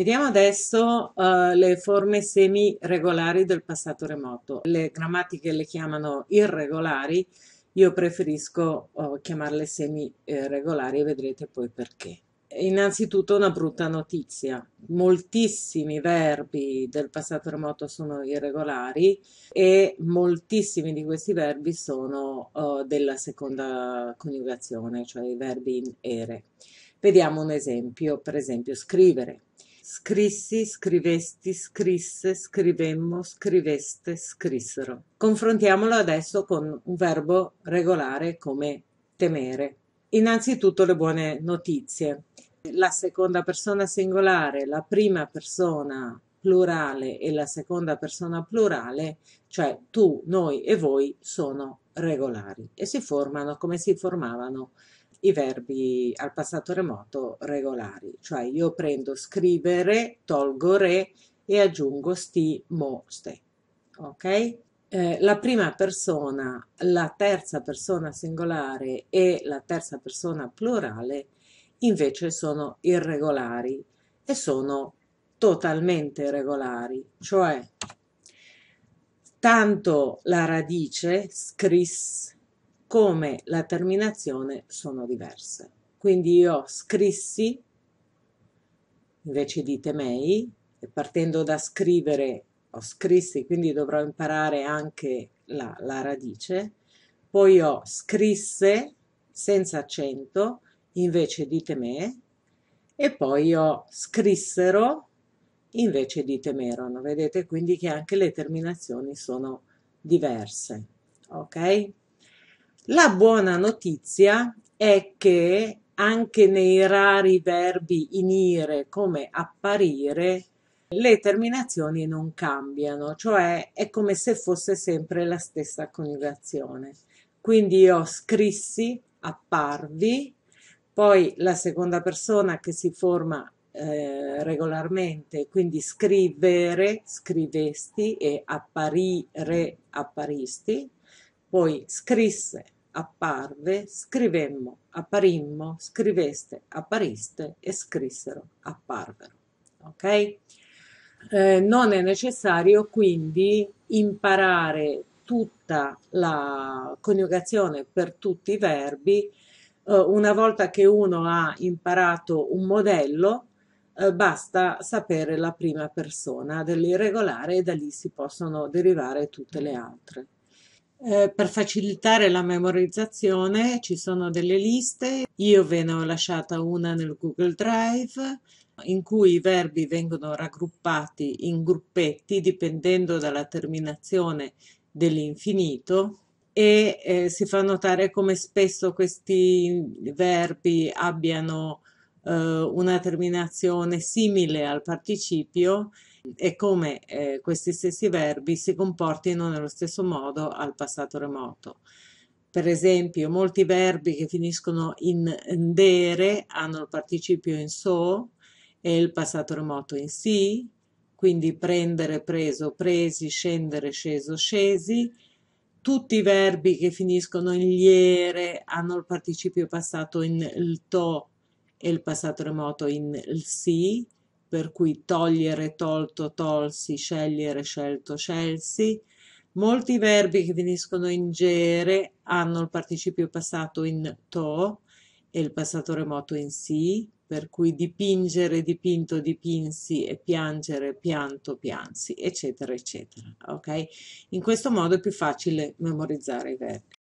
Vediamo adesso uh, le forme semi-regolari del passato remoto. Le grammatiche le chiamano irregolari, io preferisco uh, chiamarle semi-regolari e vedrete poi perché. Innanzitutto una brutta notizia, moltissimi verbi del passato remoto sono irregolari e moltissimi di questi verbi sono uh, della seconda coniugazione, cioè i verbi in ere. Vediamo un esempio, per esempio scrivere Scrissi, scrivesti, scrisse, scrivemmo, scriveste, scrissero. Confrontiamolo adesso con un verbo regolare come temere. Innanzitutto le buone notizie. La seconda persona singolare, la prima persona plurale e la seconda persona plurale, cioè tu, noi e voi, sono regolari e si formano come si formavano i verbi al passato remoto regolari, cioè io prendo scrivere, tolgo re e aggiungo sti, mo, ste. Ok? Eh, la prima persona, la terza persona singolare e la terza persona plurale invece sono irregolari e sono totalmente regolari, cioè tanto la radice scris come la terminazione sono diverse. Quindi io scrissi invece di temei e partendo da scrivere ho scrissi, quindi dovrò imparare anche la, la radice. Poi ho scrisse senza accento invece di teme e poi ho scrissero invece di temerono. Vedete quindi che anche le terminazioni sono diverse. Ok? La buona notizia è che anche nei rari verbi inire come apparire le terminazioni non cambiano, cioè è come se fosse sempre la stessa coniugazione. Quindi io scrissi, apparvi, poi la seconda persona che si forma eh, regolarmente, quindi scrivere, scrivesti e apparire, apparisti, poi scrisse, apparve, scrivemmo, apparimmo, scriveste, appariste e scrissero, apparvero. Ok? Eh, non è necessario quindi imparare tutta la coniugazione per tutti i verbi. Eh, una volta che uno ha imparato un modello, eh, basta sapere la prima persona dell'irregolare e da lì si possono derivare tutte le altre. Eh, per facilitare la memorizzazione ci sono delle liste, io ve ne ho lasciata una nel Google Drive in cui i verbi vengono raggruppati in gruppetti dipendendo dalla terminazione dell'infinito e eh, si fa notare come spesso questi verbi abbiano eh, una terminazione simile al participio e come eh, questi stessi verbi si comportino nello stesso modo al passato remoto. Per esempio, molti verbi che finiscono in dere hanno il participio in so e il passato remoto in si, quindi prendere, preso, presi, scendere, sceso, scesi. Tutti i verbi che finiscono in liere hanno il participio passato in il to e il passato remoto in il si per cui togliere, tolto, tolsi, scegliere, scelto, scelsi. Molti verbi che finiscono in gere hanno il participio passato in to e il passato remoto in si, per cui dipingere, dipinto, dipinsi e piangere, pianto, piansi, eccetera, eccetera. Ok? In questo modo è più facile memorizzare i verbi.